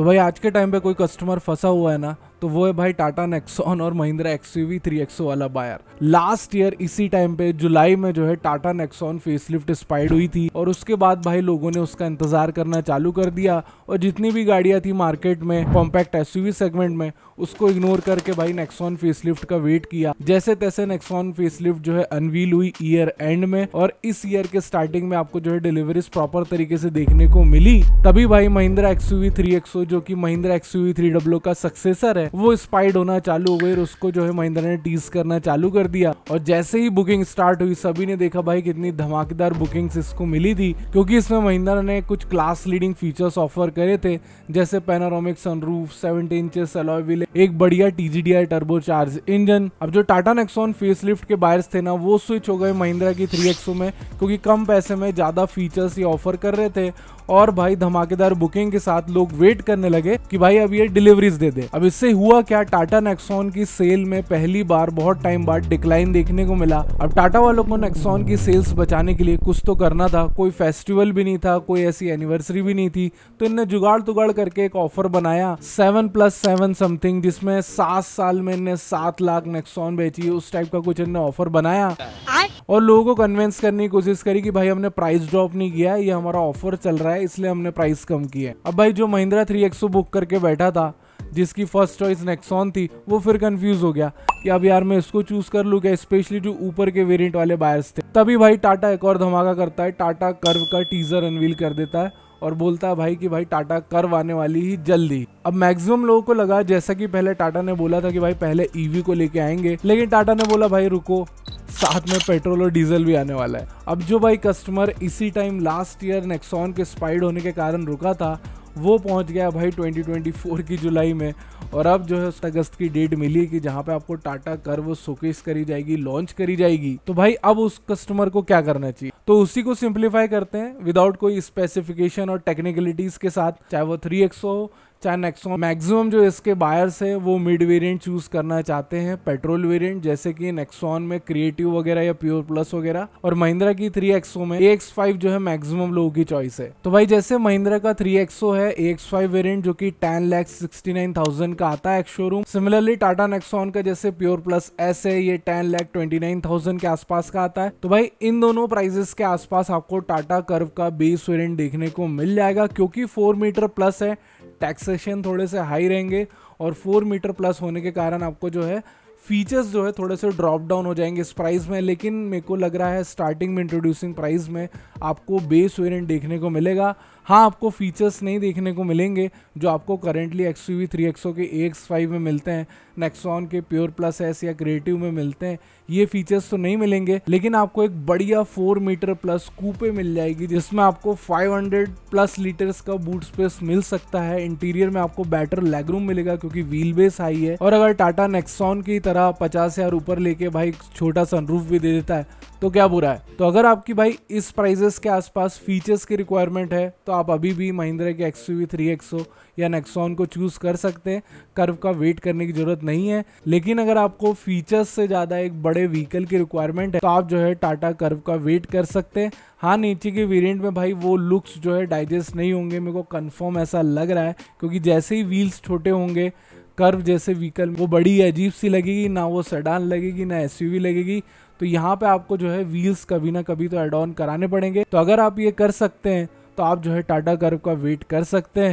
तो भाई आज के टाइम पे कोई कस्टमर फंसा हुआ है ना तो वो है भाई टाटा नेक्सॉन और महिंद्रा एक्स थ्री एक्सो वाला बायर लास्ट ईयर इसी टाइम पे जुलाई में जो है टाटा नेक्सॉन फेसलिफ्ट स्पाइड हुई थी और उसके बाद भाई लोगों ने उसका इंतजार करना चालू कर दिया और जितनी भी गाड़िया थी मार्केट में कॉम्पैक्ट एस सेगमेंट में उसको इग्नोर करके भाई नेक्सॉन फेसलिफ्ट का वेट किया जैसे तैसे नेक्सॉन फेसलिफ्ट जो है अनवील हुई ईयर एंड में और इस ईयर के स्टार्टिंग में आपको जो है डिलीवरीज प्रॉपर तरीके से देखने को मिली तभी भाई महिंद्रा एक्स एक्सो जो की महिंद्रा एक्स यू का सक्सेसर है वो स्पाइड होना चालू हो गई और उसको जो है महिंद्रा ने टीज करना चालू कर दिया और जैसे ही बुकिंग स्टार्ट हुई सभी ने देखा भाई कितनी धमाकेदार बुकिंग्स इसको मिली थी क्योंकि इसमें महिंद्रा ने कुछ क्लास लीडिंग फीचर्स ऑफर करे थे जैसे panoramic sunroof roof inches alloy wheel एक बढ़िया टीजीडीआई टर्बोचार्ज इंजन अब जो टाटा नेक्सोन फेसलिफ्ट के बायर्स थे ना वो स्विच हो गए महिंद्रा की थ्री में क्योंकि कम पैसे में ज़्यादा फीचर्स ये ऑफर कर रहे थे और भाई धमाकेदार बुकिंग के साथ लोग वेट करने लगे कि भाई अब ये डिलीवरीज दे दे अब इससे हुआ क्या टाटा नेक्सॉन की सेल में पहली बार बहुत टाइम बाद डिक्लाइन देखने को मिला अब टाटा वालों को नेक्सॉन की सेल्स बचाने के लिए कुछ तो करना था कोई फेस्टिवल भी नहीं था कोई ऐसी एनिवर्सरी भी नहीं थी तो इनने जुगाड़ तुगाड़ करके एक ऑफर बनाया सेवन प्लस सेवन समथिंग जिसमें सात साल में इनने सात लाख नेक्सॉन बेची उस टाइप का कुछ इनने ऑफर बनाया और लोगों को कन्वेंस करने की कोशिश करी कि भाई हमने प्राइस ड्रॉप नहीं किया ये हमारा ऑफर चल रहा है इसलिए हमने प्राइस कम किया अब भाई जो महिंद्रा थ्री बुक करके बैठा था जिसकी फर्स्ट चॉइस नेक्सॉन थी वो फिर कंफ्यूज हो गया कि अब यार मैं इसको चूज कर लूँ क्या स्पेशली जो ऊपर के वेरिएंट वाले बायर्स थे तभी भाई टाटा एक और धमाका करता है टाटा कर्व का टीजर अनवील कर देता है और बोलता है भाई कि भाई टाटा कर्व आने वाली ही जल्दी अब मैक्सिमम लोगों को लगा जैसा कि पहले टाटा ने बोला था कि भाई पहले ईवी e को लेके आएंगे लेकिन टाटा ने बोला भाई रुको साथ में पेट्रोल और डीजल भी आने वाला है अब जो भाई कस्टमर इसी टाइम लास्ट ईयर नेक्सॉन के स्पाइड होने के कारण रुका था वो पहुंच गया भाई 2024 की जुलाई में और अब जो है अगस्त की डेट मिली कि जहाँ पे आपको टाटा कर वो सोकेस करी जाएगी लॉन्च करी जाएगी तो भाई अब उस कस्टमर को क्या करना चाहिए तो उसी को सिंप्लीफाई करते हैं विदाउट कोई स्पेसिफिकेशन और टेक्निकलिटीज के साथ चाहे वो थ्री हो चाहे नेक्सॉन मैक्सिमम जो इसके बायर्स हैं वो मिड वेरिएंट चूज़ करना चाहते हैं पेट्रोल वेरिएंट जैसे कि नेक्सॉन में क्रिएटिव वगैरह या प्योर प्लस वगैरह और महिंद्रा की थ्री एक्सो में एक्स फाइव जो है मैक्सिमम लोगों की चॉइस है तो भाई जैसे महिंद्रा का थ्री एक्सो है एक्स फाइव वेरियंट जो की ten lakh sixty nine thousand का आता है एक शोरूम सिमिलरली टाटा नेक्सॉन का जैसे प्योर प्लस एस है ये ten lakh twenty nine thousand के आसपास का आता है तो भाई इन दोनों प्राइजेस के आसपास आपको टाटा कर्व का बेस वेरियंट देखने को मिल जाएगा क्योंकि फोर मीटर प्लस है टैक्सेशन थोड़े से हाई रहेंगे और फोर मीटर प्लस होने के कारण आपको जो है फीचर्स जो है थोड़े से ड्रॉप डाउन हो जाएंगे इस प्राइस में लेकिन मेरे को लग रहा है स्टार्टिंग में इंट्रोड्यूसिंग प्राइस में आपको बेस वेरिएंट देखने को मिलेगा हाँ आपको फीचर्स नहीं देखने को मिलेंगे जो आपको currently X U V three XO के ए एक्स फाइव में मिलते हैं नेक्सॉन के प्योर प्लस एस या क्रिएटिव में मिलते हैं ये फीचर्स तो नहीं मिलेंगे लेकिन आपको एक बढ़िया फोर मीटर प्लस कूपे मिल जाएगी जिसमें आपको 500 प्लस लीटर्स का बूट स्पेस मिल सकता है इंटीरियर में आपको बेटर लेगरूम मिलेगा क्योंकि व्हील बेस हाई है और अगर टाटा नेक्सॉन की तरह पचास हज़ार ऊपर लेके भाई छोटा सनरूफ भी दे देता है तो क्या बुरा है तो अगर आपकी भाई इस प्राइजेस के आसपास फीचर्स की रिक्वायरमेंट है तो आप अभी भी महिंद्रा के एक्स यू थ्री एक्सो या नेक्सॉन को चूज़ कर सकते हैं कर्व का वेट करने की ज़रूरत नहीं है लेकिन अगर आपको फीचर्स से ज़्यादा एक बड़े व्हीकल की रिक्वायरमेंट है तो आप जो है टाटा कर्व का वेट कर सकते हैं हाँ नीचे के वेरियंट में भाई वो लुक्स जो है डाइजेस्ट नहीं होंगे मेरे को कन्फर्म ऐसा लग रहा है क्योंकि जैसे ही व्हील्स छोटे होंगे कर्व जैसे व्हीकल वो बड़ी अजीब सी लगेगी ना वो सडान लगेगी ना एस लगेगी तो यहाँ पे आपको जो है व्हील्स कभी ना कभी तो एड ऑन कराने पड़ेंगे तो अगर आप ये कर सकते हैं तो आप जो है टाटा कर्व का वेट कर सकते हैं